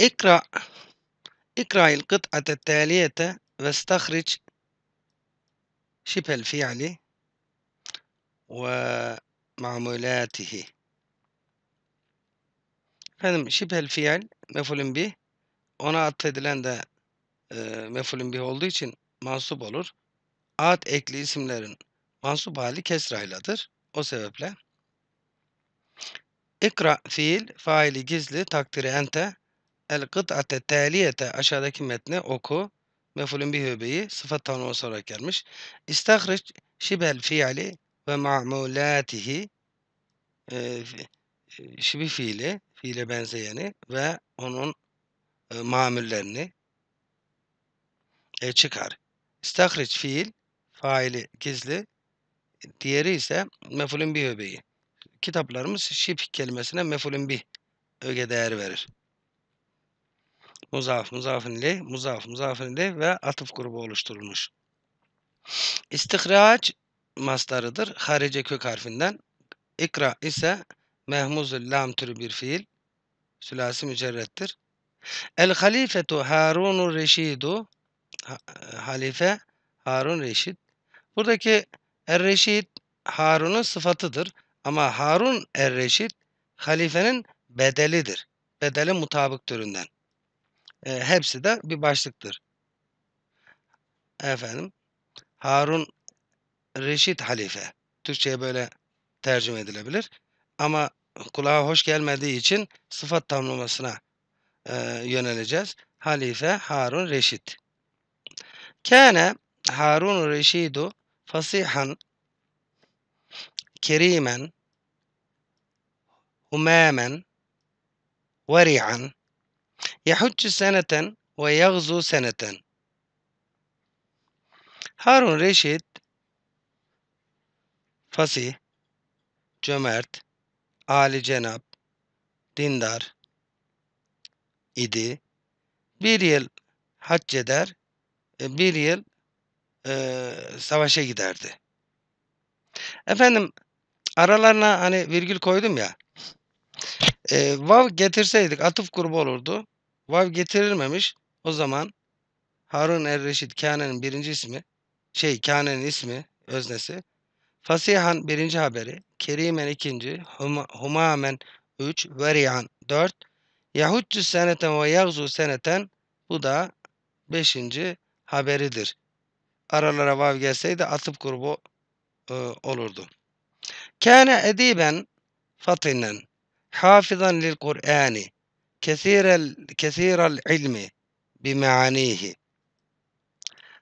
اقرأ اقرأ القطعة التالية واستخرج شبه الفعل ومعمولاته Efendim şibhel fiil mefulün bih. Ona atfedilen de e, mefulün bih olduğu için mansup olur. At ekli isimlerin mansup hali kesrayladır. O sebeple. İkra fiil faili gizli takdiri ente El kıt'ate teliyete aşağıdaki metni oku. Mefulün bir hübeyi sıfat tanımı olarak gelmiş. İstahriç şibel fiili ve ma'mulatihi e, e, şibi fiili, fiile benzeyeni ve onun e, mamullerini e, çıkar. İstahriç fiil, faili gizli. Diğeri ise mefulün bir öbeği. Kitaplarımız şip kelimesine mefulün bir öge değer verir muzaf, muzafın ile, muzaf, muzafın ile ve atıf grubu oluşturulmuş. İstihraç mastarıdır. Harice kök harfinden. İkra ise mehmuzul lam türü bir fiil. Sülasi mücerrettir. El halifetu Harunu reşidu. E, Halife Harun reşid. Buradaki er reşid Harun'un sıfatıdır. Ama Harun er reşid halifenin bedelidir. Bedeli mutabık türünden. E, hepsi de bir başlıktır. Efendim Harun Reşit Halife. Türkçe'ye böyle tercüme edilebilir. Ama kulağa hoş gelmediği için sıfat tamlamasına e, yöneleceğiz. Halife Harun Reşit. Kâne Harun Reşidu fasihan kerimen humamen veri'an Yahüccü seneten ve yagzu seneten. Harun Reşit fasih, cömert, Ali Cenap, dindar idi. Bir yıl hac eder, bir yıl e, savaşa giderdi. Efendim aralarına hani virgül koydum ya. E, vav getirseydik atıf grubu olurdu. Vav getirilmemiş. O zaman Harun er-Reşit Kane'nin birinci ismi, şey Kane'nin ismi, öznesi. Fasihan birinci haberi, Kerimen ikinci, hum, Humamen üç, Verihan dört, Yahutcu seneten ve Yagzu seneten bu da beşinci haberidir. Aralara vav gelseydi atıp grubu e, olurdu. Kâne ediben fatinen hafizan lil Kur'ani كثير كثير العلم بمعانيه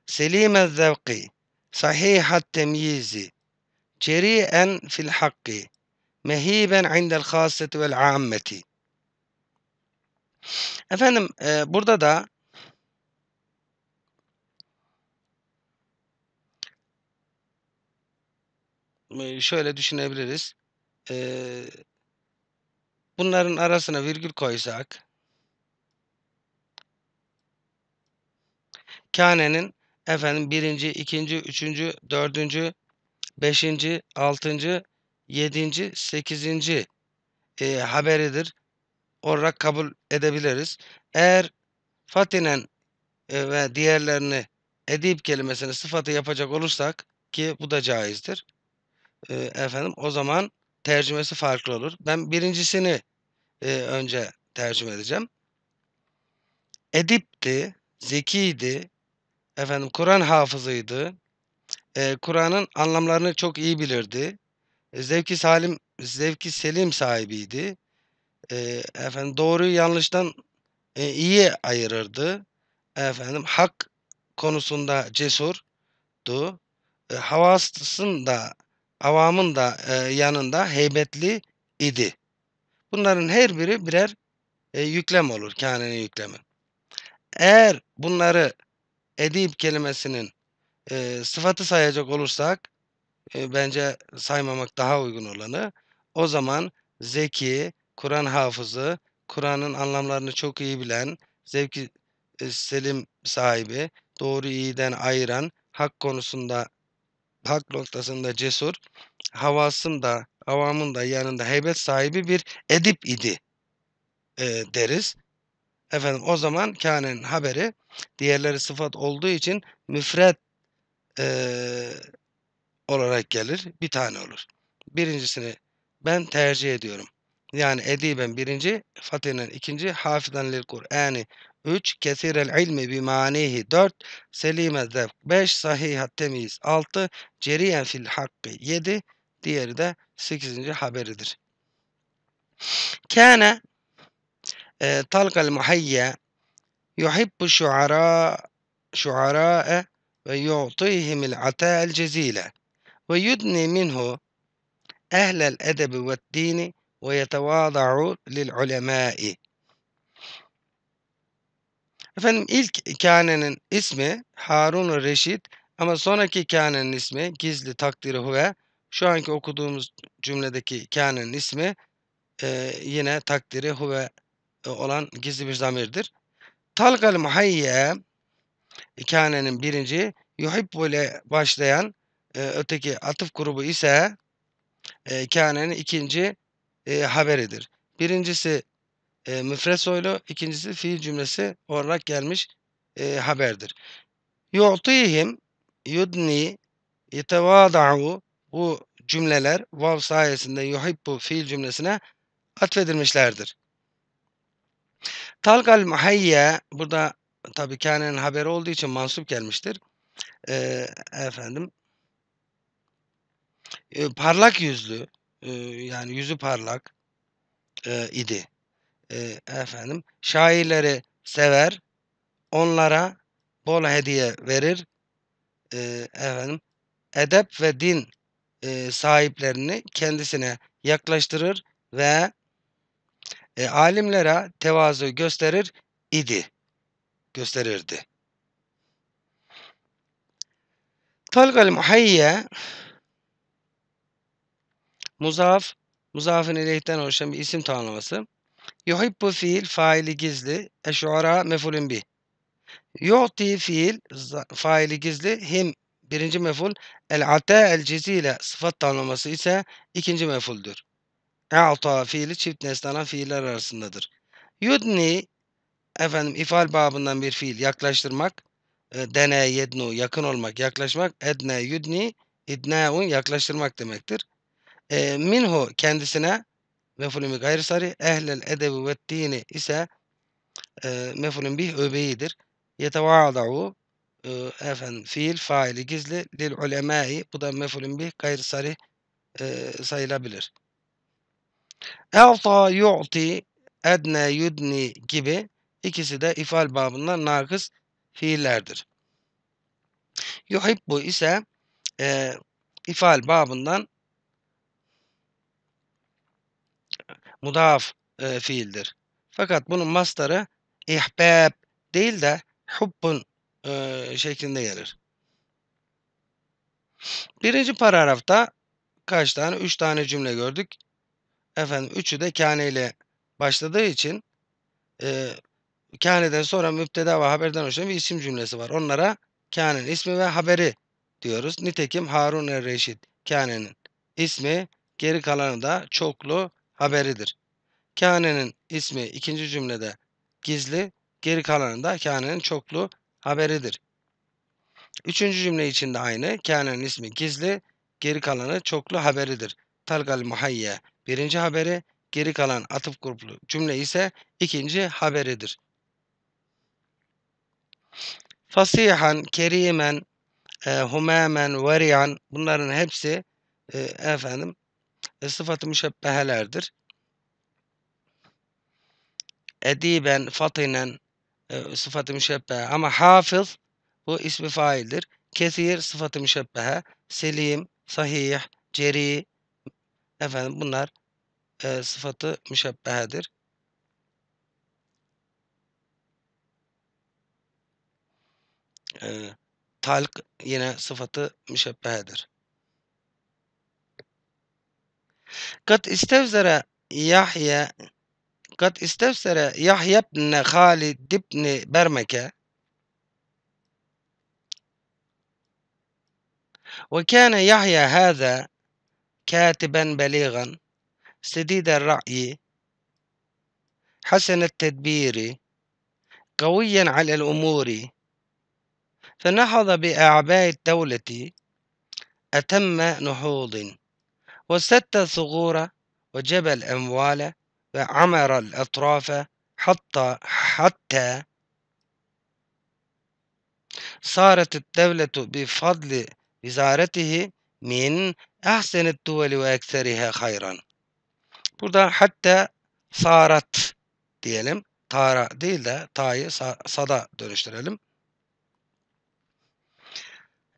سليم الذوق صحيح التمييز جريئا في الحق مهيبا عند الخاصة والعامة Efendim e, burada da şöyle düşünebiliriz. E, Bunların arasına virgül koysak Kane'nin efendim birinci, ikinci, üçüncü, dördüncü, beşinci, altıncı, yedinci, sekizinci e, haberidir olarak kabul edebiliriz. Eğer Fatinen e, ve diğerlerini edip kelimesini sıfatı yapacak olursak ki bu da caizdir. E, efendim o zaman tercümesi farklı olur. Ben birincisini e, önce tercüme edeceğim. Edipti, zekiydi, efendim Kur'an hafızıydı. E, Kur'an'ın anlamlarını çok iyi bilirdi. E, zevki salim, zevki selim sahibiydi. E, efendim doğruyu yanlıştan e, iyi ayırırdı. Efendim hak konusunda cesurdu. E, havasının da avamın da e, yanında heybetli idi. Bunların her biri birer e, yüklem olur. Kâne'nin yüklemi. Eğer bunları edip kelimesinin e, sıfatı sayacak olursak e, bence saymamak daha uygun olanı. O zaman zeki, Kur'an hafızı, Kur'an'ın anlamlarını çok iyi bilen, zevki e, selim sahibi, doğru iyiden ayıran, hak konusunda hak noktasında cesur, havasında, da avamın da yanında heybet sahibi bir edip idi e, deriz. Efendim o zaman kânenin haberi diğerleri sıfat olduğu için müfret e, olarak gelir. Bir tane olur. Birincisini ben tercih ediyorum. Yani ediben birinci, fatihinin ikinci, hafizan lil Kur'ani 3 kesir el ilmi bimanihi 4 selime zevk 5 sahih temiz 6 ceriyen fil hakkı 7 diğeri de 8. haberidir. Kâne e, talkal muhayye yuhibbu şuara şuara'e ve yu'tihimil ata'el cezile ve yudni minhu ehlel edebi ve dini ويتواضع للعلماء Efendim ilk kânenin ismi Harun-u Reşit ama sonraki kânenin ismi gizli takdiri huve. Şu anki okuduğumuz cümledeki kânenin ismi e, yine takdiri huve olan gizli bir zamirdir. Talgal muhayye e, kânenin birinci yuhibbu ile başlayan e, öteki atıf grubu ise e, kânenin ikinci e, haberidir. Birincisi e, müfret soylu, ikincisi fiil cümlesi olarak gelmiş e, haberdir. Yu'tihim, yudni, yetevada'u bu cümleler vav sayesinde yuhibbu fiil cümlesine atfedilmişlerdir. Talgal muhayye burada tabi kânenin haberi olduğu için mansup gelmiştir. Ee, efendim e, parlak yüzlü e, yani yüzü parlak e, idi e, efendim şairleri sever, onlara bol hediye verir, e, efendim edep ve din e, sahiplerini kendisine yaklaştırır ve e, alimlere tevazu gösterir idi, gösterirdi. Talgal Muhayye Muzaf, Muzaf'ın ileyhten oluşan bir isim tanımlaması. Yuhibbu fiil faili gizli. Eşuara mefulün bi. Yu'ti fiil faili gizli. Him birinci meful. El ata el cizile sıfat tanımlaması ise ikinci mefuldür. E'ata fiili çift nesnana fiiller arasındadır. Yudni efendim ifal babından bir fiil yaklaştırmak. E, dene yednu yakın olmak yaklaşmak. Edne yudni idneun yaklaştırmak demektir. E, minhu kendisine mefulü gayr sarih ehlel edebi ve dini ise e, mefulün bih öbeğidir. Yetevâda'u e, efendim fiil faili gizli lil ulemai bu da mefulün bih gayr sarih e, sayılabilir. Elta yu'ti edne yudni gibi ikisi de ifal babından nakıs fiillerdir. Yuhibbu ise e, ifal babından mudaf e, fiildir. Fakat bunun mastarı ihbab değil de hubbun e, şeklinde gelir. Birinci paragrafta kaç tane? Üç tane cümle gördük. Efendim üçü de kâne ile başladığı için e, kâneden sonra müpteda ve haberden hoşlanan bir isim cümlesi var. Onlara kânenin ismi ve haberi diyoruz. Nitekim Harun el Reşid kânenin ismi geri kalanı da çoklu haberidir. Kâne'nin ismi ikinci cümlede gizli, geri kalanında kâne'nin çoklu haberidir. Üçüncü cümle içinde aynı. Kâne'nin ismi gizli, geri kalanı çoklu haberidir. Talgal muhayye birinci haberi, geri kalan atıf gruplu cümle ise ikinci haberidir. Fasihan, kerimen, humemen, humamen, bunların hepsi e, efendim sıfatı müşebbehelerdir. Ediben, fatinen e, sıfatı müşebbehe. Ama hafız bu ismi faildir. Kesir sıfatı müşebbehe. Selim, sahih, ceri efendim bunlar e, sıfatı müşebbehedir. E, talk yine sıfatı müşebbehedir. قد استفسر يحيى قد استفسر يحيى بن خالد بن برمكة وكان يحيى هذا كاتبا بليغا سديد الرأي حسن التدبير قويا على الأمور فنهض بأعباء الدولة أتم نهوض وست ثغوره وجب الاموال وعمر الاطراف حتى حتى صارت الدولة بفضل وزارته من أحسن الدول وأكثرها خيرا burada hatta sarat diyelim tara değil de tayı sada dönüştürelim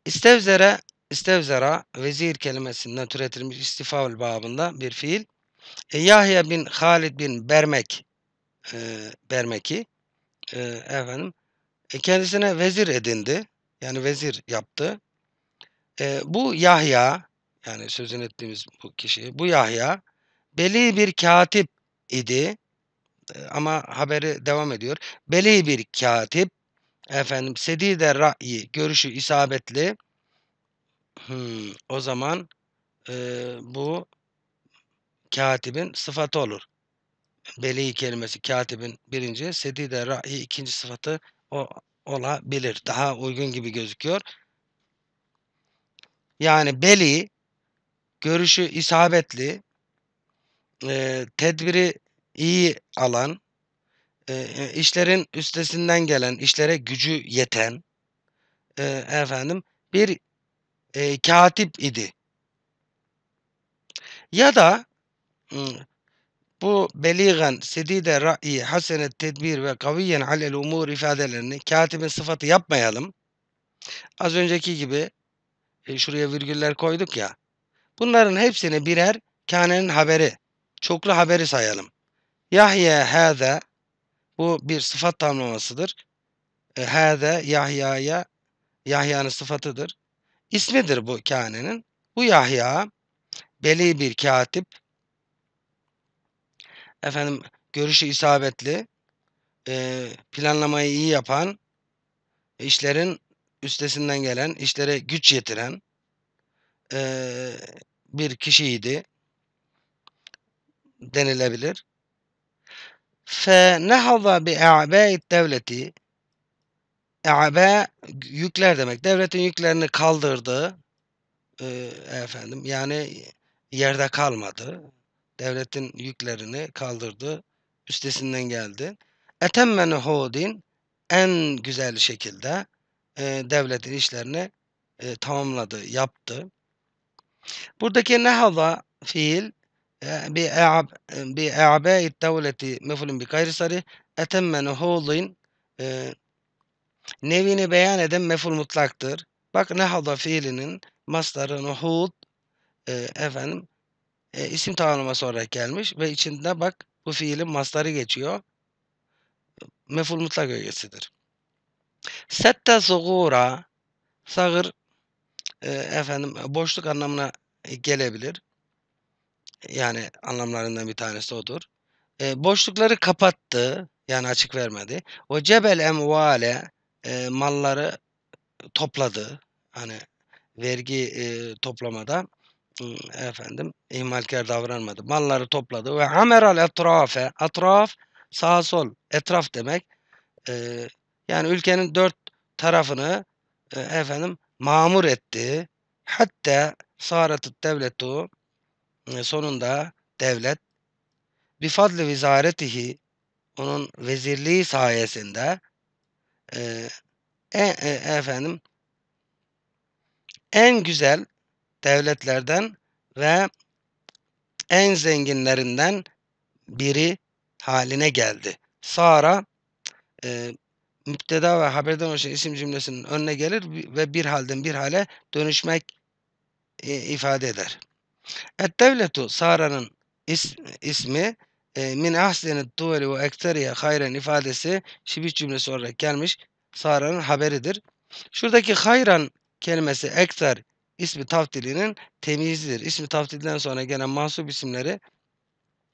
istevzere İstevzera vezir kelimesinden türetilmiş istifavül babında bir fiil. E, Yahya bin Halid bin Bermek e, Bermeki e, efendim e, kendisine vezir edindi. Yani vezir yaptı. E, bu Yahya yani sözünü ettiğimiz bu kişi bu Yahya beli bir katip idi. E, ama haberi devam ediyor. Beli bir katip efendim de ra'yi görüşü isabetli Hmm, o zaman e, bu katibin sıfatı olur. Beli kelimesi katibin birinci, sedide ra'i ikinci sıfatı o olabilir. Daha uygun gibi gözüküyor. Yani beli görüşü isabetli, e, tedbiri iyi alan, e, işlerin üstesinden gelen, işlere gücü yeten, e, efendim bir e, katip idi. Ya da bu beligan sedide ra'yi hasenet tedbir ve kaviyen alel umur ifadelerini katibin sıfatı yapmayalım. Az önceki gibi e, şuraya virgüller koyduk ya. Bunların hepsini birer kânenin haberi, çoklu haberi sayalım. Yahya hâze bu bir sıfat tamlamasıdır. E, hâze Yahya'ya Yahya'nın sıfatıdır. İsmidir bu Kane'nin. Bu Yahya beli bir katip. Efendim görüşü isabetli, ee, planlamayı iyi yapan, işlerin üstesinden gelen, işlere güç yetiren ee, bir kişiydi denilebilir. Fe فَنَهَضَ بِاَعْبَاءِ devleti E'abe yükler demek. Devletin yüklerini kaldırdı. Eee, efendim yani yerde kalmadı. Devletin yüklerini kaldırdı. Üstesinden geldi. Etemme nuhudin en güzel şekilde eee, devletin işlerini, eee, tamamladı, yaptı. Buradaki nehada fiil bir e, bi e'ab bi e'abâ'id devleti mef'ulun bi gayri sarih. Etemme nuhudin eee Nevini beyan eden meful mutlaktır. Bak nehada fiilinin masları nuhud e, efendim e, isim tanıması sonra gelmiş ve içinde bak bu fiilin masları geçiyor. Meful mutlak ögesidir. Sette sugura sagır e, efendim boşluk anlamına gelebilir. Yani anlamlarından bir tanesi odur. E, boşlukları kapattı. Yani açık vermedi. O cebel emvale e, malları topladı. Hani vergi e, toplamada efendim imalkar davranmadı. Malları topladı ve ameral etrafe. Etraf sağ sol etraf demek. E, yani ülkenin dört tarafını e, efendim mamur etti. Hatta saratı devletu e, sonunda devlet bir bifadli vizaretihi onun vezirliği sayesinde e, e, efendim en güzel devletlerden ve en zenginlerinden biri haline geldi. Sara e, müpteda ve haberden oluşan isim cümlesinin önüne gelir ve bir halden bir hale dönüşmek e, ifade eder. Et devletu Sara'nın is, ismi min ahseni duveli ve ekseriye hayren ifadesi şibih cümlesi olarak gelmiş. Sara'nın haberidir. Şuradaki hayran kelimesi ekter ismi taftilinin temizlidir. İsmi taftilden sonra gelen mahsup isimleri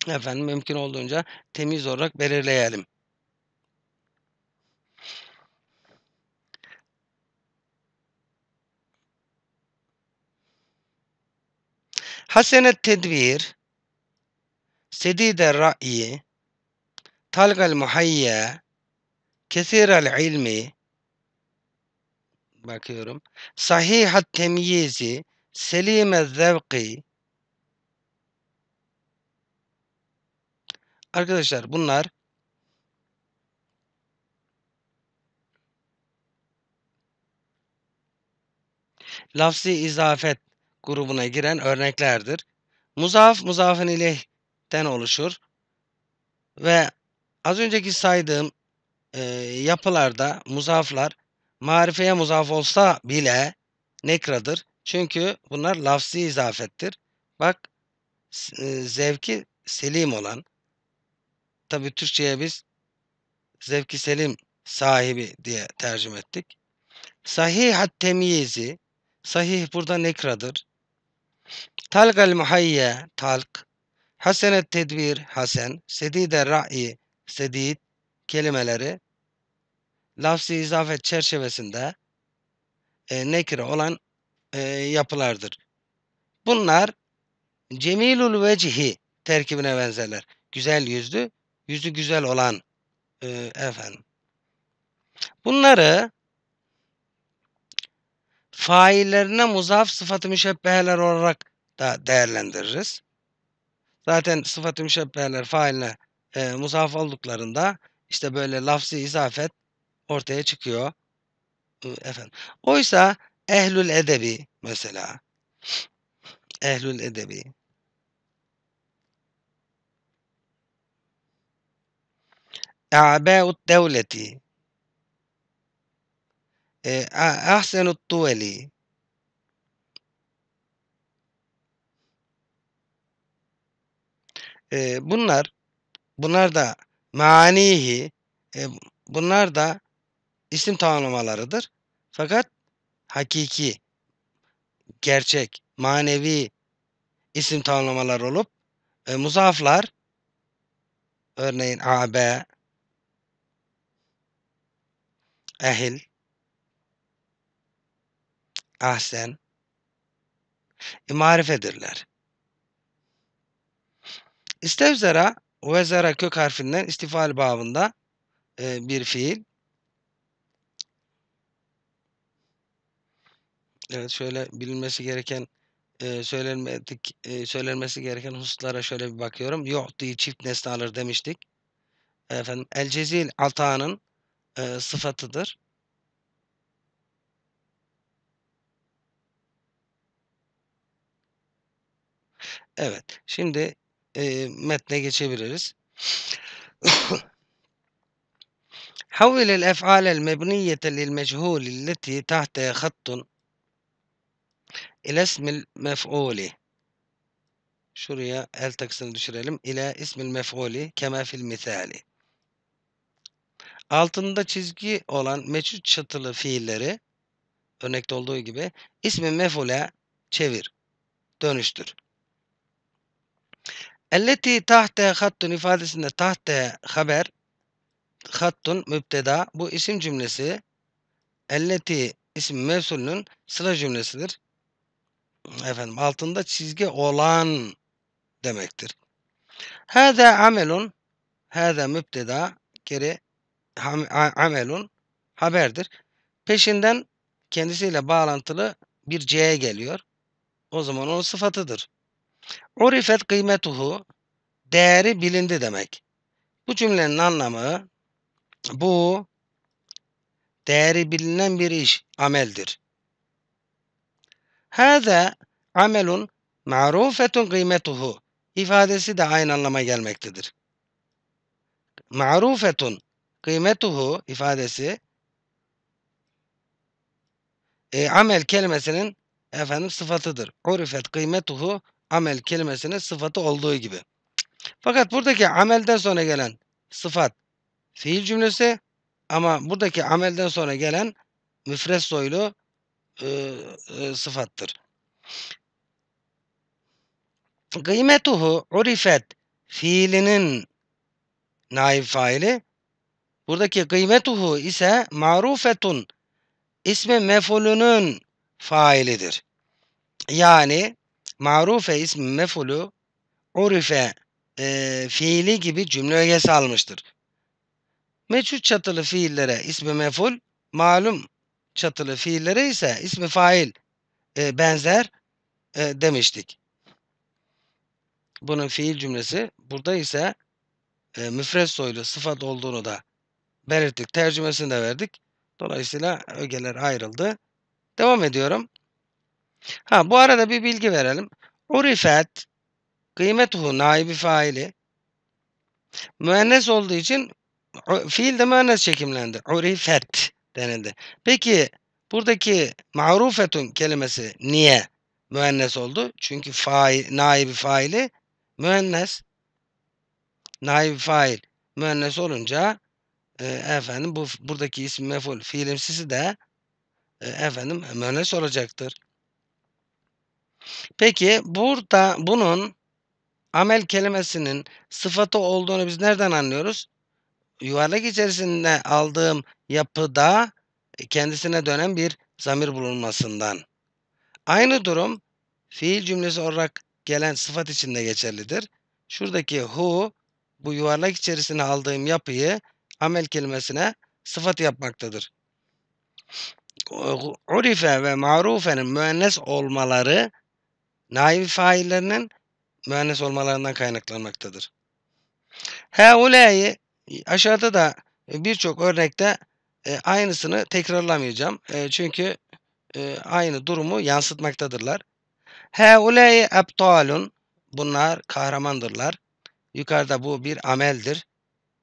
efendim mümkün olduğunca temiz olarak belirleyelim. Hasenet tedbir Sedîde ra'yi, talgal muhayye, kesirel ilmi, bakıyorum, sahihat temyizi, selime zevki, Arkadaşlar bunlar lafzi izafet grubuna giren örneklerdir. Muzaf, muzafın ileyh den oluşur. Ve az önceki saydığım e, yapılarda muzaflar marifeye muzaf olsa bile nekradır. Çünkü bunlar lafzi izafettir. Bak e, zevki selim olan tabi Türkçe'ye biz zevki selim sahibi diye tercüme ettik. Sahih temyizi sahih burada nekradır. Talgal muhayye talk Hasenet tedbir hasen, sedide ra'i sedid kelimeleri lafzı izafet çerçevesinde e, nekire olan e, yapılardır. Bunlar cemilul vecihi terkibine benzerler. Güzel yüzlü, yüzü güzel olan e, efendim. Bunları faillerine muzaf sıfatı müşebbeheler olarak da değerlendiririz. Zaten sıfat-ı müşebbeler failine e, muzaf olduklarında işte böyle lafzi izafet ortaya çıkıyor. Efendim. Oysa ehlül edebi mesela. Ehlül edebi. A'ba'ut devleti. Ahsenut tuveli. E, bunlar bunlar da manihi e, bunlar da isim tanımlarıdır. Fakat hakiki, gerçek, manevi isim tanımlar olup e, muzaflar örneğin abe, ehil, ahsen, e, marifedirler. İstevzera vezera kök harfinden istifal babında e, bir fiil. Evet şöyle bilinmesi gereken e, söylenmedik e, söylenmesi gereken hususlara şöyle bir bakıyorum. Yu'ti çift nesne alır demiştik. Efendim el cezil altanın e, sıfatıdır. Evet. Şimdi e, metne geçebiliriz. حول الأفعال المبنية للمجهول التي تحتها خط إلى اسم المفعول şuraya el takısını düşürelim. İle ismil mef'uli kema fil misali. Altında çizgi olan meçhul çatılı fiilleri örnekte olduğu gibi ismi mef'ule çevir, dönüştür. التي تحت hattun ifadesinde tahte haber hattun müpteda bu isim cümlesi elleti isim mevsulünün sıra cümlesidir. Efendim altında çizgi olan demektir. Hâzâ amelun hâzâ müpteda geri amelun haberdir. Peşinden kendisiyle bağlantılı bir C geliyor. O zaman onun sıfatıdır. Urifet kıymetuhu değeri bilindi demek. Bu cümlenin anlamı bu değeri bilinen bir iş, ameldir. Hâzâ amelun ma'rufetun kıymetuhu ifadesi de aynı anlama gelmektedir. Ma'rufetun kıymetuhu ifadesi e, amel kelimesinin efendim sıfatıdır. Urifet kıymetuhu amel kelimesinin sıfatı olduğu gibi. Fakat buradaki amelden sonra gelen sıfat fiil cümlesi ama buradaki amelden sonra gelen müfres soylu e, e, sıfattır. Kıymetuhu urifet fiilinin naif faili. Buradaki kıymetuhu ise marufetun ismi mefulünün failidir. Yani marufe ismi mefulu urife e, fiili gibi cümle ögesi almıştır. Meçhul çatılı fiillere ismi meful, malum çatılı fiillere ise ismi fail e, benzer e, demiştik. Bunun fiil cümlesi burada ise e, müfred soylu sıfat olduğunu da belirttik. Tercümesini de verdik. Dolayısıyla ögeler ayrıldı. Devam ediyorum. Ha bu arada bir bilgi verelim. Urifet kıymetuhu naibi faili müennes olduğu için fiil de müennes çekimlendi. Urifet denildi. Peki buradaki marufetun kelimesi niye müennes oldu? Çünkü fail, naibi faili müennes. Naibi fail müennes olunca e, efendim bu buradaki isim meful fiilimsisi de e, efendim müennes olacaktır. Peki burada bunun amel kelimesinin sıfatı olduğunu biz nereden anlıyoruz? Yuvarlak içerisinde aldığım yapıda e, kendisine dönen bir zamir bulunmasından. Aynı durum fiil cümlesi olarak gelen sıfat için de geçerlidir. Şuradaki hu bu yuvarlak içerisine aldığım yapıyı amel kelimesine sıfat yapmaktadır. Urife ve marufenin müennes olmaları naibi faillerinin mühendis olmalarından kaynaklanmaktadır. Heuleyi aşağıda da e, birçok örnekte e, aynısını tekrarlamayacağım. E, çünkü aynı durumu yansıtmaktadırlar. Heuleyi ebtalun bunlar kahramandırlar. Yukarıda bu bir ameldir,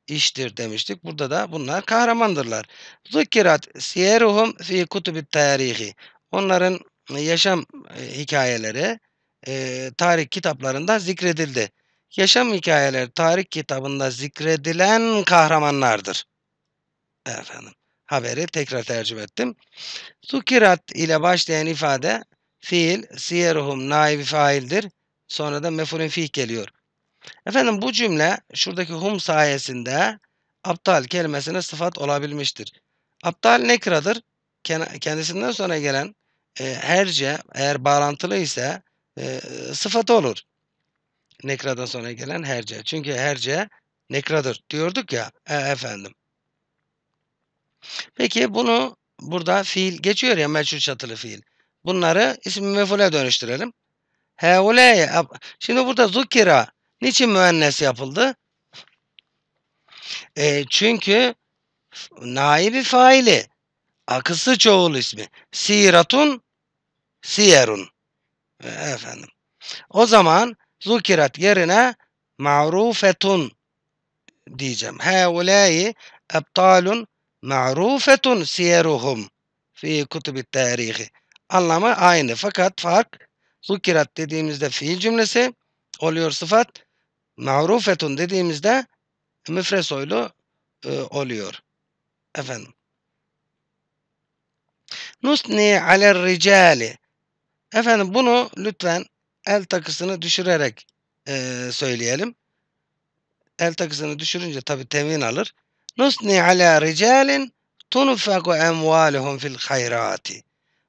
iştir demiştik. Burada da bunlar kahramandırlar. Zukirat siyeruhum fi kutubit tarihi. Onların yaşam hikayeleri e, tarih kitaplarında zikredildi. Yaşam hikayeleri tarih kitabında zikredilen kahramanlardır. Efendim haberi tekrar tercüme ettim. Zukirat ile başlayan ifade fiil siyeruhum naibi faildir. Sonra da mefurin fih geliyor. Efendim bu cümle şuradaki hum sayesinde aptal kelimesine sıfat olabilmiştir. Aptal nekradır? Kendisinden sonra gelen e, herce eğer bağlantılı ise e, sıfatı olur. Nekradan sonra gelen herce. Çünkü herce nekradır diyorduk ya e, efendim. Peki bunu burada fiil geçiyor ya meçhul çatılı fiil. Bunları isim mefule dönüştürelim. Heuleye. Şimdi burada zukira niçin müennes yapıldı? E, çünkü naibi faili akısı çoğul ismi. Siratun siyerun efendim. O zaman zukirat yerine ma'rufetun diyeceğim. Heulâi ebtalun ma'rufetun siyeruhum fi kutubi tarihi. Anlamı aynı fakat fark zukirat dediğimizde fiil cümlesi oluyor sıfat. Ma'rufetun dediğimizde müfresoylu e, oluyor. Efendim. Nusni aler ricali Efendim bunu lütfen el takısını düşürerek e, söyleyelim. El takısını düşürünce tabi temin alır. Nusni ala ricalin tunfaku emvaluhum fil hayrati.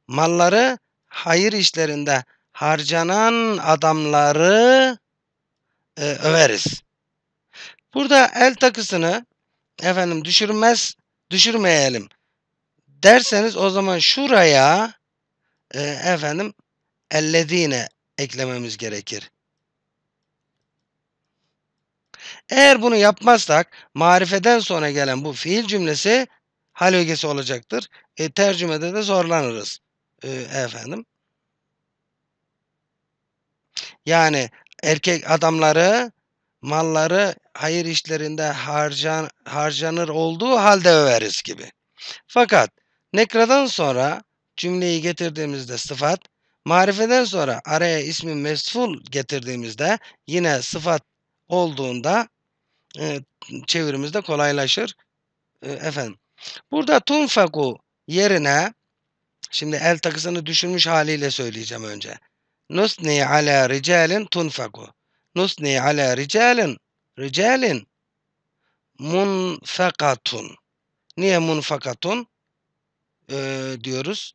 Malları hayır işlerinde harcanan adamları e, överiz. Burada el takısını efendim düşürmez düşürmeyelim derseniz o zaman şuraya e, efendim ellezine eklememiz gerekir. Eğer bunu yapmazsak marifeden sonra gelen bu fiil cümlesi hal ögesi olacaktır. E, tercümede de zorlanırız. E, efendim. Yani erkek adamları malları hayır işlerinde harcan, harcanır olduğu halde överiz gibi. Fakat nekradan sonra cümleyi getirdiğimizde sıfat Marifeden sonra araya ismi mesful getirdiğimizde yine sıfat olduğunda e, çevirimizde kolaylaşır. E, efendim. Burada tunfaku yerine şimdi el takısını düşürmüş haliyle söyleyeceğim önce. Nusni ala ricalin tunfaku. Nusni ala ricalin ricalin munfakatun. Niye munfakatun? Ee, diyoruz.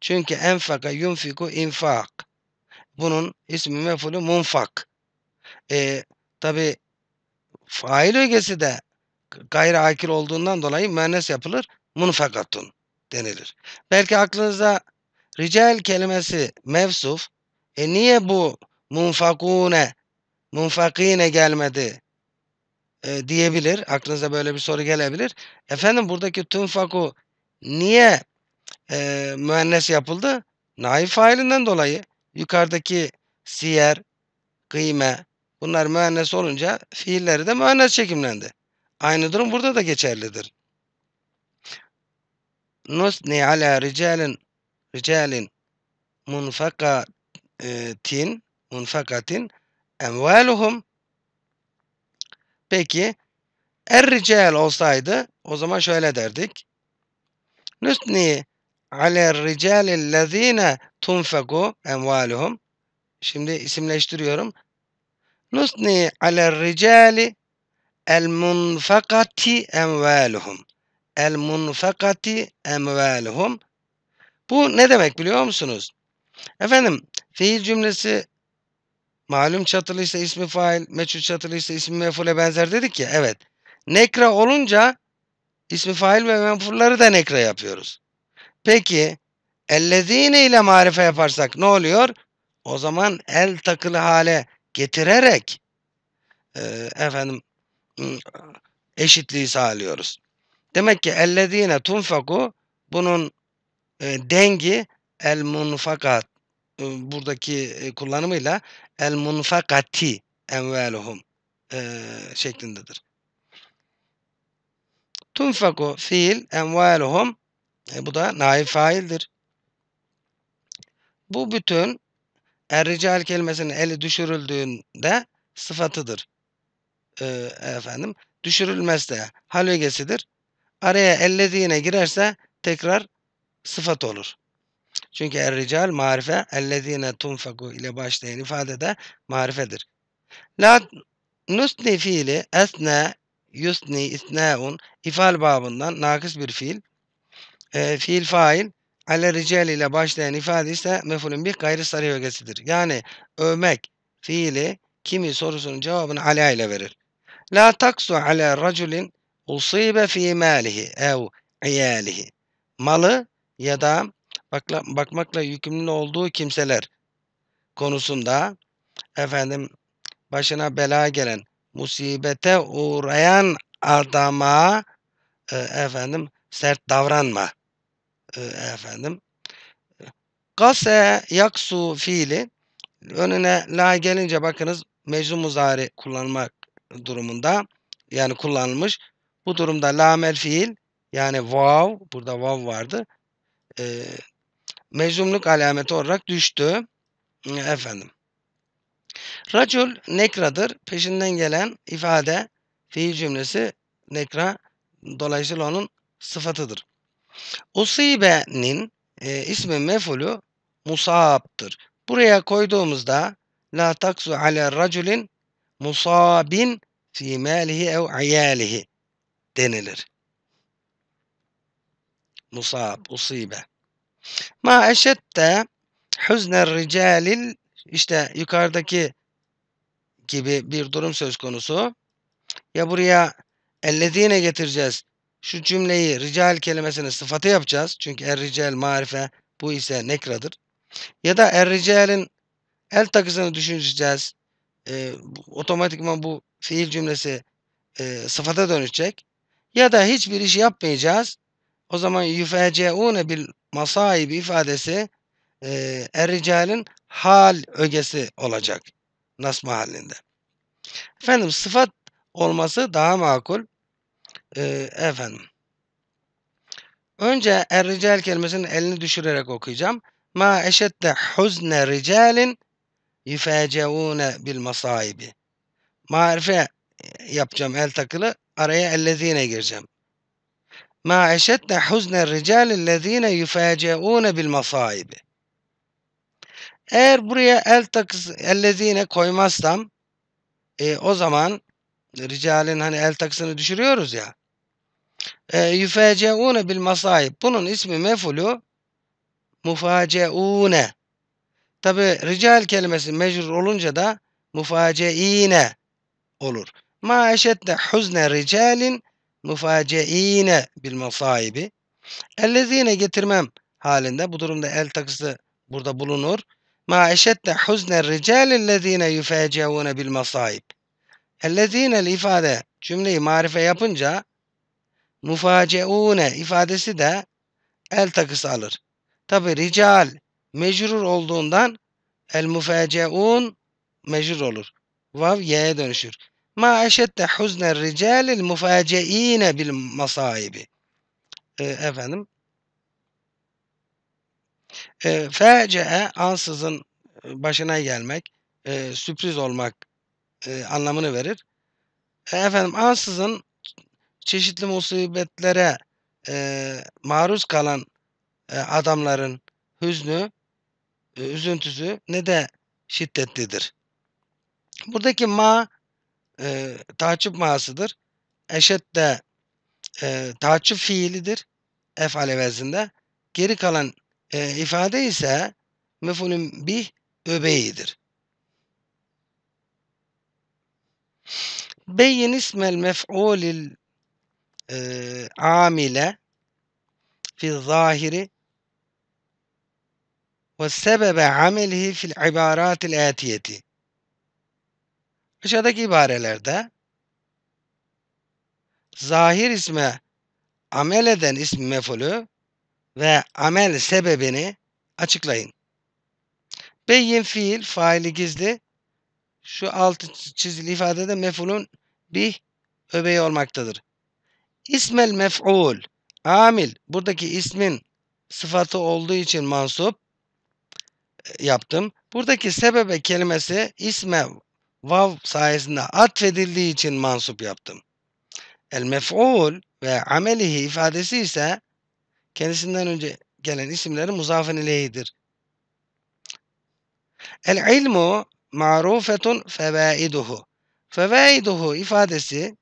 Çünkü enfaka yunfiku infak. Bunun ismi mefulü munfak. E, Tabi fail ögesi de gayri akil olduğundan dolayı müennes yapılır. Munfakatun denilir. Belki aklınıza ricel kelimesi mevsuf. E niye bu munfakune, munfakine gelmedi e, diyebilir. Aklınıza böyle bir soru gelebilir. Efendim buradaki tunfaku niye e, müennes yapıldı? Naif failinden dolayı yukarıdaki siyer, kıyme bunlar müennes olunca fiilleri de müennes çekimlendi. Aynı durum burada da geçerlidir. Nusni ala ricalin ricalin munfakatin munfakatin emvaluhum Peki er rical olsaydı o zaman şöyle derdik. Nusni عَلَى الرِّجَالِ الَّذ۪ينَ تُنْفَقُوا اَمْوَالُهُمْ Şimdi isimleştiriyorum. نُسْنِي عَلَى الرِّجَالِ الْمُنْفَقَةِ اَمْوَالُهُمْ الْمُنْفَقَةِ اَمْوَالُهُمْ Bu ne demek biliyor musunuz? Efendim fiil cümlesi malum çatılıysa ismi fail, meçhul çatılıysa ismi mefule benzer dedik ya. Evet. Nekra olunca ismi fail ve menfurları da nekra yapıyoruz. Peki ellezine ile marife yaparsak ne oluyor? O zaman el takılı hale getirerek e, efendim eşitliği sağlıyoruz. Demek ki ellezine tunfaku bunun e, dengi el munfakat e, buradaki e, kullanımıyla el munfakati enveluhum e, şeklindedir. Tunfaku fiil enveluhum e bu da naif faildir. Bu bütün errical kelimesinin eli düşürüldüğünde sıfatıdır. E, efendim düşürülmez de halögesidir. Araya ellediğine girerse tekrar sıfat olur. Çünkü errical marife ellediğine tunfaku ile başlayan ifade de marifedir. La nusni fiili esne yusni isneun ifal babından nakıs bir fiil e, fiil fail ale rical ile başlayan ifade ise mefulün bir gayri sarı ögesidir. Yani övmek fiili kimi sorusunun cevabını ala ile verir. La taksu ala raculin usibe fi malihi ev iyalihi. Malı ya da bakla, bakmakla yükümlü olduğu kimseler konusunda efendim başına bela gelen, musibete uğrayan adama e, efendim sert davranma e, efendim. Gase yaksu fiili önüne la gelince bakınız meczu muzari kullanmak durumunda yani kullanılmış. Bu durumda lamel fiil yani vav burada vav vardı. E, meczumluk alameti olarak düştü. Ee, efendim. Racul nekradır. Peşinden gelen ifade fiil cümlesi nekra dolayısıyla onun sıfatıdır. Usibe'nin e, ismi mefulü musab'tır. Buraya koyduğumuzda la taksu ala raculin musabin fi malihi ev ayalihi denilir. Musab, usibe. Ma eşette huzner ricalil işte yukarıdaki gibi bir durum söz konusu. Ya buraya ellezine getireceğiz şu cümleyi rical kelimesini sıfatı yapacağız. Çünkü er rical marife bu ise nekradır. Ya da er ricalin el takısını düşüneceğiz. E, otomatikman bu fiil cümlesi e, sıfata dönüşecek. Ya da hiçbir işi yapmayacağız. O zaman yufeceune bil masaibi ifadesi e, er hal ögesi olacak. Nasma halinde. Efendim sıfat olması daha makul e, efendim. Önce er rical kelimesinin elini düşürerek okuyacağım. Ma eşette huzne ricalin yufeceune bil masaibi. Marife yapacağım el takılı. Araya ellezine gireceğim. Ma eşette huzne ricalin lezine yufeceune bil masaibi. Eğer buraya el takısı ellezine koymazsam e, o zaman ricalin hani el takısını düşürüyoruz ya. Ee, Yüfeceune bil masayib. Bunun ismi mefulu mufaceune. Tabi rical kelimesi mecrur olunca da mufaceine olur. Ma eşette huzne ricalin mufaceine bil masayibi. Ellezine getirmem halinde bu durumda el takısı burada bulunur. Ma eşette huzne ricalin lezine yufeceune bil masayib. Ellezine ifade cümleyi marife yapınca mufaceune ifadesi de el takısı alır. Tabi rical mecrur olduğundan el mufaceun mecrur olur. Vav y'ye dönüşür. Ma eşette huzne ricalil mufaceine bil masaibi. E, efendim. E, ee, fece ansızın başına gelmek, e, sürpriz olmak e, anlamını verir. E, efendim ansızın çeşitli musibetlere e, maruz kalan e, adamların hüznü, e, üzüntüsü ne de şiddetlidir. Buradaki ma e, taçip masıdır. Eşet de e, taçip fiilidir. Efale vezinde. Geri kalan e, ifade ise mefulün bih öbeğidir. Beyin ismel mef'ulil e, amile fi zahiri ve sebebe amelihi fil ibaratil atiyeti. Aşağıdaki ibarelerde zahir isme amel eden ismi mefulü ve amel sebebini açıklayın. Beyin fiil, faili gizli. Şu alt çizili ifadede mefulun bir öbeği olmaktadır. İsmel mef'ul. Amil. Buradaki ismin sıfatı olduğu için mansup e, yaptım. Buradaki sebebe kelimesi isme vav sayesinde atfedildiği için mansup yaptım. El mef'ul ve amelihi ifadesi ise kendisinden önce gelen isimlerin muzafın ileyhidir. El ilmu marufetun fevaiduhu. Fevaiduhu ifadesi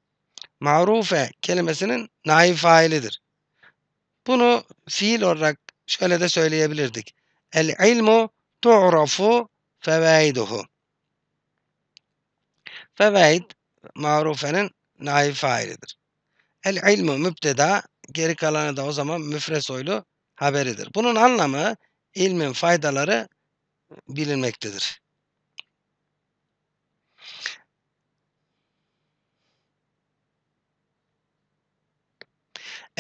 marufe kelimesinin naif failidir. Bunu fiil olarak şöyle de söyleyebilirdik. El ilmu tu'rafu fevaiduhu. Fevaid marufenin naif failidir. El ilmu müpteda geri kalanı da o zaman müfre soylu haberidir. Bunun anlamı ilmin faydaları bilinmektedir.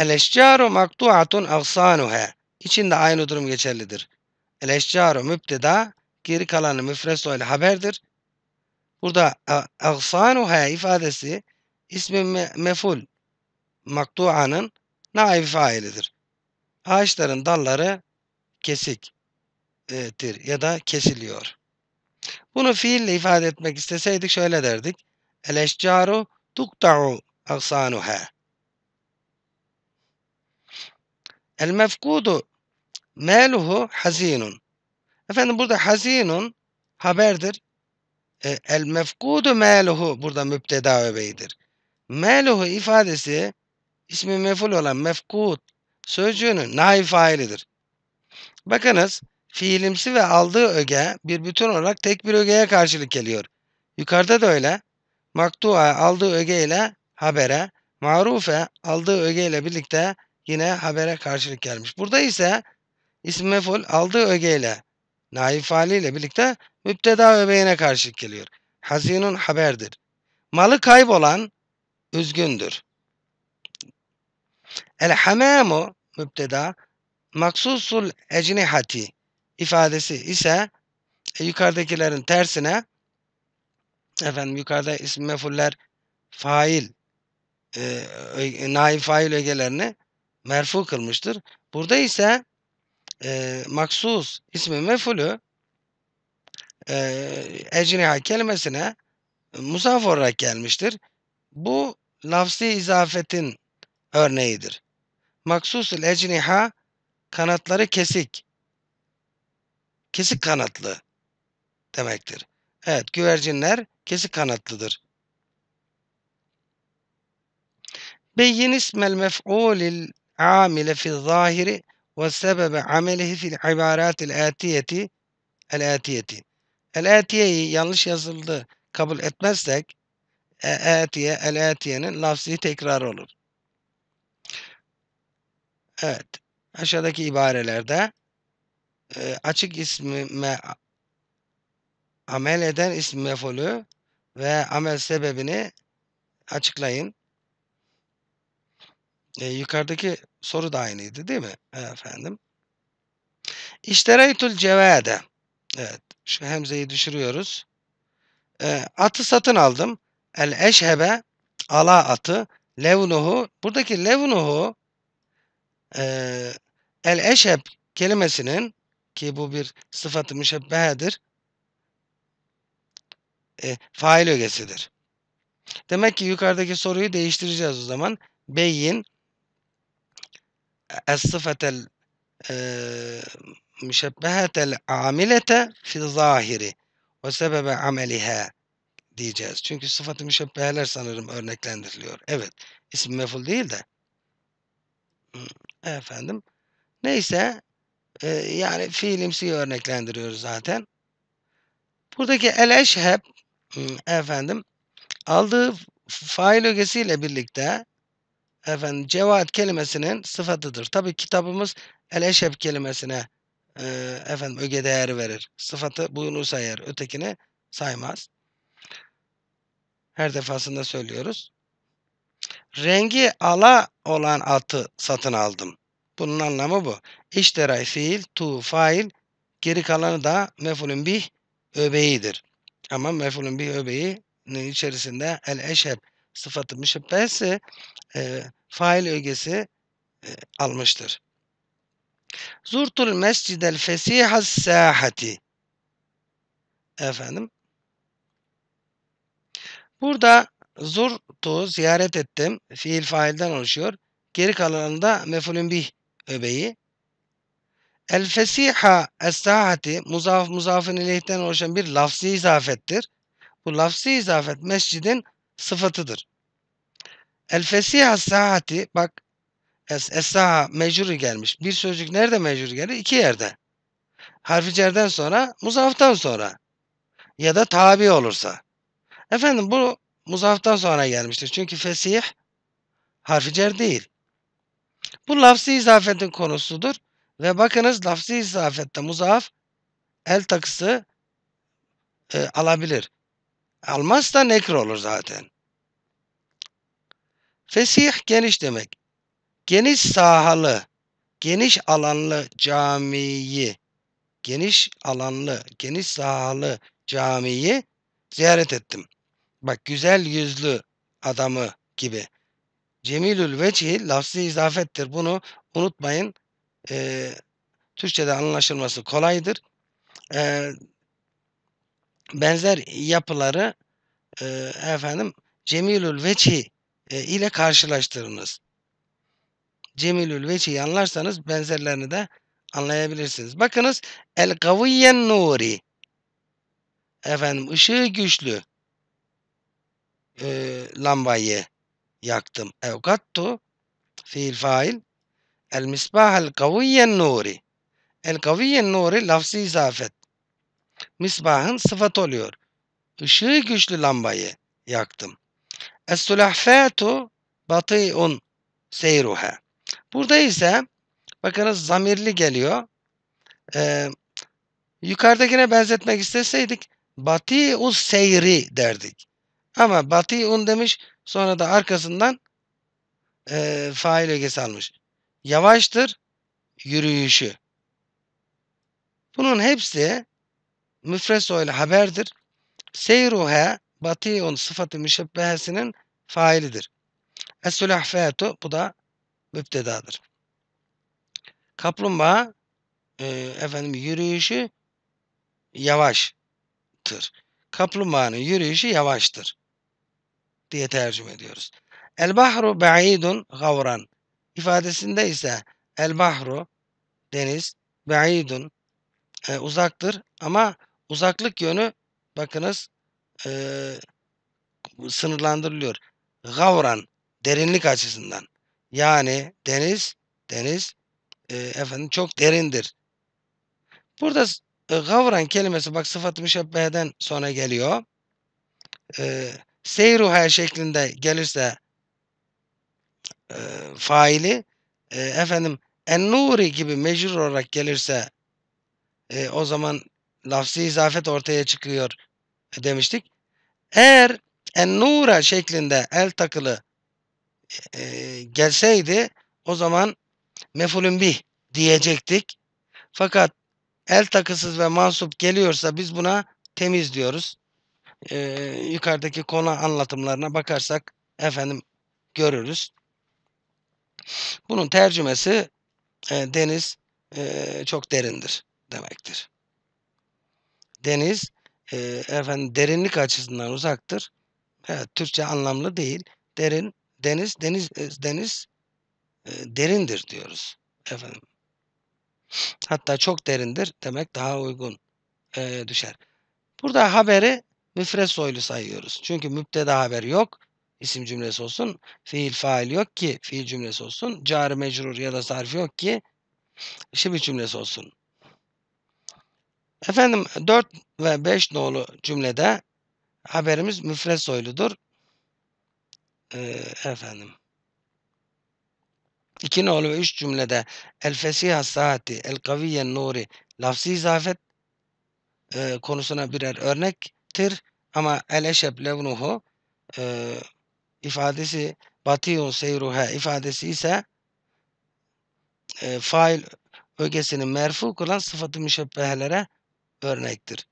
El eşcaru maktu'atun avsanuha. İçinde aynı durum geçerlidir. El eşcaru müpteda geri kalanı müfreso ile haberdir. Burada avsanuha e, ifadesi ismi me meful maktu'anın naib failidir. Ağaçların dalları kesiktir ya da kesiliyor. Bunu fiille ifade etmek isteseydik şöyle derdik. El eşcaru tukta'u avsanuha. El mefkudu meluhu hazinun. Efendim burada hazinun haberdir. E, el mefkudu meluhu burada müpteda öbeydir. Meluhu ifadesi ismi meful olan mefkud sözcüğünün naif failidir. Bakınız fiilimsi ve aldığı öge bir bütün olarak tek bir ögeye karşılık geliyor. Yukarıda da öyle. Maktua aldığı ögeyle habere, marufe aldığı ögeyle birlikte yine habere karşılık gelmiş. Burada ise isim meful aldığı ögeyle naif haliyle birlikte müpteda öbeğine karşılık geliyor. Hazinun haberdir. Malı kaybolan üzgündür. El hamamu müpteda maksusul ecnihati ifadesi ise e, yukarıdakilerin tersine efendim yukarıda isim mefuller fail e, naif fail ögelerini merfu kılmıştır. Burada ise e, maksus ismi mefulü e, ecniha kelimesine musaf olarak gelmiştir. Bu lafzi izafetin örneğidir. Maksusul ecniha kanatları kesik. Kesik kanatlı demektir. Evet güvercinler kesik kanatlıdır. Beyyin ismel mef'ulil amile fi zahiri ve sebebe amelihi fil ibaratil atiyeti el atiyeti. yanlış yazıldı kabul etmezsek e atiye el tekrar olur. Evet. Aşağıdaki ibarelerde e, açık ismime amel eden ismi mefulü ve amel sebebini açıklayın. E, yukarıdaki soru da aynıydı değil mi efendim? İştereytül cevade. Evet. Şu hemzeyi düşürüyoruz. E, atı satın aldım. El eşhebe ala atı levnuhu. Buradaki levnuhu e, el eşheb kelimesinin ki bu bir sıfatı müşebbehedir. E, fail ögesidir. Demek ki yukarıdaki soruyu değiştireceğiz o zaman. Beyin الصفة müşebbehet el amilete fi zahiri ve sebebe ameliha diyeceğiz. Çünkü sıfatı müşebbeheler sanırım örneklendiriliyor. Evet. İsim meful değil de. Hmm, efendim. Neyse. E, yani fiilimsi örneklendiriyoruz zaten. Buradaki el eşheb hmm, efendim aldığı fail ögesiyle birlikte efendim cevaat kelimesinin sıfatıdır. Tabi kitabımız el eşef kelimesine e, efendim öge değer verir. Sıfatı bunu sayar. Ötekini saymaz. Her defasında söylüyoruz. Rengi ala olan atı satın aldım. Bunun anlamı bu. İşteray fiil, tu fail, geri kalanı da mefulün bih öbeğidir. Ama mefulün bih öbeğinin içerisinde el eşep sıfatı müşebbe ise e, fail ögesi e, almıştır. Zurtul mescidel fesihas sahati. Efendim. Burada zurtu ziyaret ettim. Fiil failden oluşuyor. Geri kalanında mefulün bih öbeği. El fesiha estahati muzaf muzafın ileyhten oluşan bir lafzi izafettir. Bu lafzi izafet mescidin sıfatıdır. El fesiha sahati bak es, esaha mecuri gelmiş. Bir sözcük nerede mecuri gelir? İki yerde. Harfi cerden sonra muzaftan sonra ya da tabi olursa. Efendim bu muzaftan sonra gelmiştir. Çünkü fesih harfi cer değil. Bu lafzı izafetin konusudur. Ve bakınız lafzı izafette muzaf el takısı e, alabilir. Almazsa nekir olur zaten. Fesih geniş demek. Geniş sahalı, geniş alanlı camiyi, geniş alanlı, geniş sahalı camiyi ziyaret ettim. Bak güzel yüzlü adamı gibi. Cemilül vecihi lafzı izafettir. Bunu unutmayın. Ee, Türkçe'de anlaşılması kolaydır. Ee, benzer yapıları e, efendim Cemilül Veçi e, ile karşılaştırınız. Cemilül Veçi'yi anlarsanız benzerlerini de anlayabilirsiniz. Bakınız El Kaviyen Nuri efendim ışığı güçlü e, lambayı yaktım. Evgattu fiil fail el misbah el Kaviyen nuri el Kaviyen nuri lafzı izafet misbahın sıfatı oluyor. Işığı güçlü lambayı yaktım. Es-sulahfâtu batî'un seyruha. Burada ise bakınız zamirli geliyor. Ee, yukarıdakine benzetmek isteseydik bati'u seyri derdik. Ama bati'un demiş sonra da arkasından e, fail ögesi almış. Yavaştır yürüyüşü. Bunun hepsi müfreso ile haberdir. Seyruhe batiun sıfatı müşebbehesinin failidir. es bu da müptedadır. Kaplumbağa e, efendim yürüyüşü yavaştır. Kaplumbağanın yürüyüşü yavaştır diye tercüme ediyoruz. El bahru ba'idun gavran ifadesinde ise el bahru deniz ba'idun e, uzaktır ama Uzaklık yönü bakınız e, sınırlandırılıyor. Gavran derinlik açısından. Yani deniz deniz e, efendim çok derindir. Burada e, gavran kelimesi bak sıfatı müşebbeheden sonra geliyor. E, seyruha şeklinde gelirse e, faili e, efendim ennuri gibi mecbur olarak gelirse e, o zaman lafzi izafet ortaya çıkıyor demiştik. Eğer en nura şeklinde el takılı e, gelseydi o zaman mefulün bih diyecektik. Fakat el takısız ve mansup geliyorsa biz buna temiz diyoruz. E, yukarıdaki konu anlatımlarına bakarsak efendim görürüz. Bunun tercümesi e, deniz e, çok derindir demektir deniz e, efendim derinlik açısından uzaktır. Evet, Türkçe anlamlı değil. Derin, deniz, deniz, e, deniz e, derindir diyoruz efendim. Hatta çok derindir demek daha uygun e, düşer. Burada haberi müfret soylu sayıyoruz. Çünkü müpteda haber yok. İsim cümlesi olsun. Fiil fail yok ki fiil cümlesi olsun. Cari mecrur ya da zarf yok ki şibih cümlesi olsun. Efendim 4 ve 5 nolu cümlede haberimiz müfret soyludur. Ee, efendim. 2 nolu ve 3 cümlede el fesiha saati el kaviyen nuri lafzi izafet e, konusuna birer örnektir. Ama el eşeb levnuhu e, ifadesi batiyun seyruha ifadesi ise e, fail ögesini merfu kılan sıfatı müşebbehelere örnektir.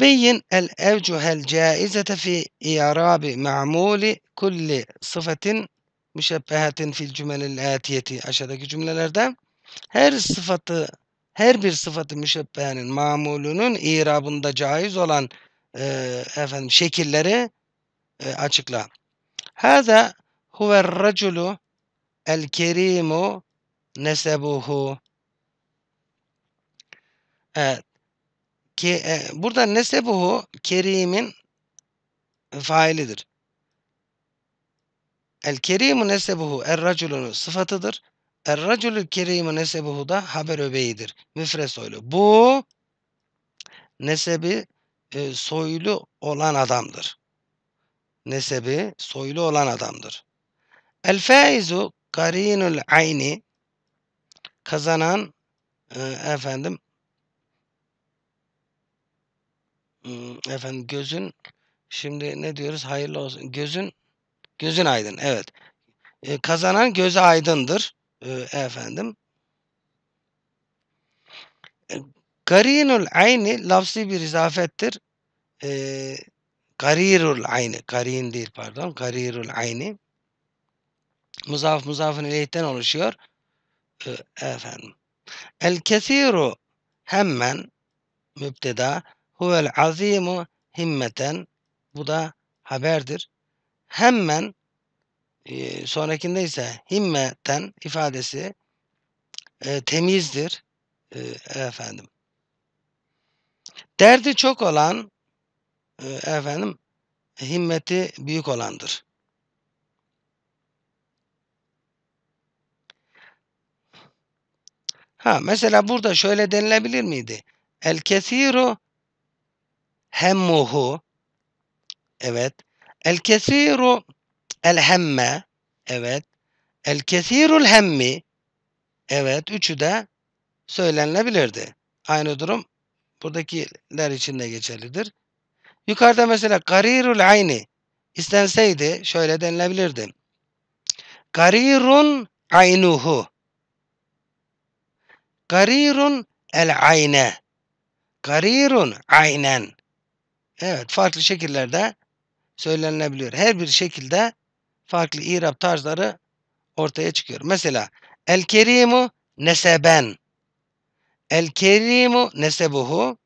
Beyin el evcuhel caizete fi i'rabi ma'muli kulli sıfatin müşebbehetin fil cümelil atiyeti aşağıdaki cümlelerde her sıfatı her bir sıfatı müşebbehenin mamulünün irabında caiz olan e, efendim şekilleri e, açıkla. Hada huver raculu el kerimu nesebuhu. Evet. Ke, e, burada nesebuhu kerimin failidir. El kerimu nesebuhu er raculunu sıfatıdır. Er raculü kerimu nesebuhu da haber öbeğidir. Müfre soylu. Bu nesebi e, soylu olan adamdır. Nesebi soylu olan adamdır. El faizu karinul ayni kazanan e, efendim efendim gözün şimdi ne diyoruz hayırlı olsun gözün gözün aydın evet e, kazanan gözü aydındır e, efendim e, garinul ayni lafzi bir izafettir e, garirul ayni garin değil pardon garirul ayni muzaf muzafın ileyhten oluşuyor e, efendim el kesiru hemen müpteda Huvel azimu himmeten. Bu da haberdir. Hemen e, sonrakinde ise himmeten ifadesi e, temizdir. E, efendim. Derdi çok olan e, efendim himmeti büyük olandır. Ha mesela burada şöyle denilebilir miydi? El kesiru hemmuhu evet el kesiru el hemme evet el kesirul hemmi evet üçü de söylenilebilirdi. Aynı durum buradakiler için de geçerlidir. Yukarıda mesela karirul ayni istenseydi şöyle denilebilirdi. Karirun aynuhu. Karirun el ayne. Karirun aynen. Evet farklı şekillerde söylenilebiliyor. Her bir şekilde farklı irab tarzları ortaya çıkıyor. Mesela El Kerimu neseben. El Kerimu nesebuhu.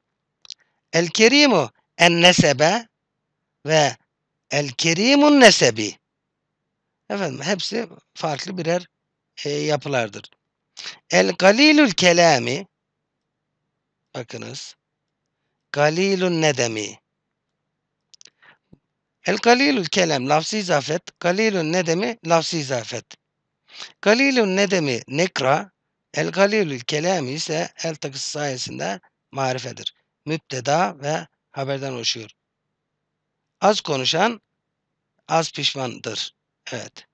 El Kerimu en nesebe ve El Kerimun nesebi. Efendim hepsi farklı birer e, yapılardır. El galilül kelami bakınız. Galilun nedemi. El galilul kelem lafzi izafet. Galilun nedemi lafzi izafet. Galilun nedemi nekra. El galilul kelemi ise el takısı sayesinde marifedir. Müpteda ve haberden oluşuyor. Az konuşan az pişmandır. Evet.